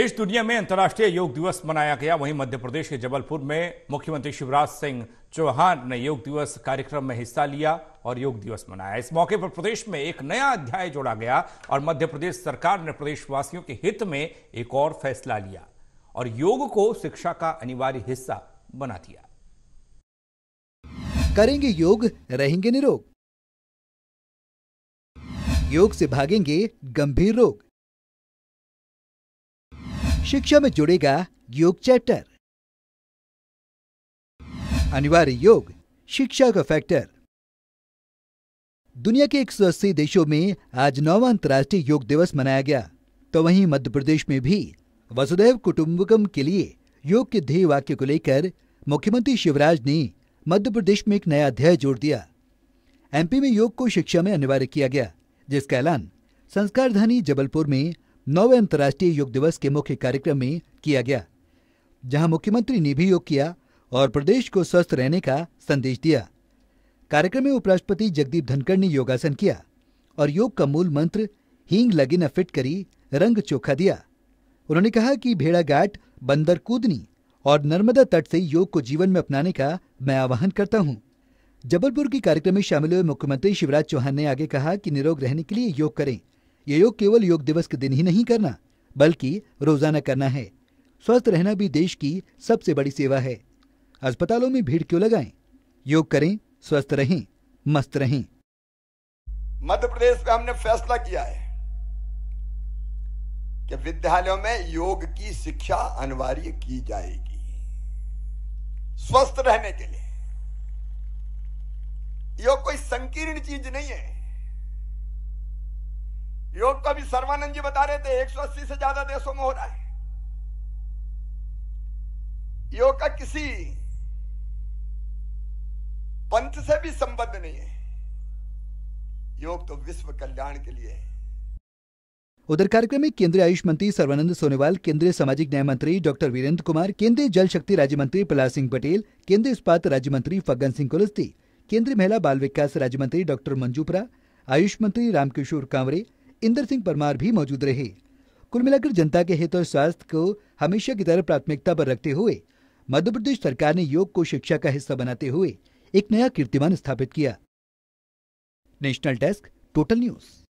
देश दुनिया में अंतर्राष्ट्रीय योग दिवस मनाया गया वहीं मध्य प्रदेश के जबलपुर में मुख्यमंत्री शिवराज सिंह चौहान ने योग दिवस कार्यक्रम में हिस्सा लिया और योग दिवस मनाया इस मौके पर प्रदेश में एक नया अध्याय जोड़ा गया और मध्य प्रदेश सरकार ने प्रदेशवासियों के हित में एक और फैसला लिया और योग को शिक्षा का अनिवार्य हिस्सा बना दिया करेंगे योग रहेंगे निरोग योग से भागेंगे गंभीर रोग शिक्षा में जुड़ेगा योग चैप्टर अनिवार्य योग शिक्षा का फैक्टर दुनिया के 180 देशों में आज नौवा अंतर्राष्ट्रीय योग दिवस मनाया गया तो वहीं मध्य प्रदेश में भी वसुदेव कुटुम्बकम के लिए योग के ध्येय वाक्य को लेकर मुख्यमंत्री शिवराज ने मध्य प्रदेश में एक नया अध्याय जोड़ दिया एमपी में योग को शिक्षा में अनिवार्य किया गया जिसका ऐलान संस्कारधानी जबलपुर में नौवे अंतर्राष्ट्रीय योग दिवस के मुख्य कार्यक्रम में किया गया जहां मुख्यमंत्री ने भी योग किया और प्रदेश को स्वस्थ रहने का संदेश दिया कार्यक्रम में उपराष्ट्रपति जगदीप धनखड़ ने योगासन किया और योग का मूल मंत्र हींग लगिन फिट करी रंग चोखा दिया उन्होंने कहा कि भेड़ाघाट बंदर कूदनी और नर्मदा तट से योग को जीवन में अपनाने का मैं आह्वान करता हूँ जबलपुर के कार्यक्रम में शामिल हुए मुख्यमंत्री शिवराज चौहान ने आगे कहा कि निरोग रहने के लिए योग करें ये योग केवल योग दिवस के दिन ही नहीं करना बल्कि रोजाना करना है स्वस्थ रहना भी देश की सबसे बड़ी सेवा है अस्पतालों में भीड़ क्यों लगाएं? योग करें स्वस्थ रहें मस्त रहें मध्य प्रदेश में हमने फैसला किया है कि विद्यालयों में योग की शिक्षा अनिवार्य की जाएगी स्वस्थ रहने के लिए योग कोई संकीर्ण चीज नहीं है योग तो अभी सर्वानंद जी बता रहे थे 180 से ज्यादा देशों में हो रहा है योग का किसी पंथ से भी संबंध नहीं है योग तो विश्व कल्याण के लिए है उधर कार्यक्रम में केंद्रीय आयुष मंत्री सर्वानंद सोनोवाल केंद्रीय सामाजिक न्याय मंत्री डॉक्टर वीरेंद्र कुमार केंद्रीय जल शक्ति राज्य मंत्री प्रहलाद सिंह पटेल केंद्रीय इस्पात राज्य मंत्री फग्गन सिंह कुलस्ती केंद्रीय महिला बाल विकास राज्य मंत्री डॉक्टर मंजूपरा आयुष मंत्री रामकिशोर कांवरे इंदर सिंह परमार भी मौजूद रहे कुल मिलाकर जनता के हित और स्वास्थ्य को हमेशा की तरह प्राथमिकता पर रखते हुए मध्य प्रदेश सरकार ने योग को शिक्षा का हिस्सा बनाते हुए एक नया कीर्तिमान स्थापित किया नेशनल डेस्क टोटल न्यूज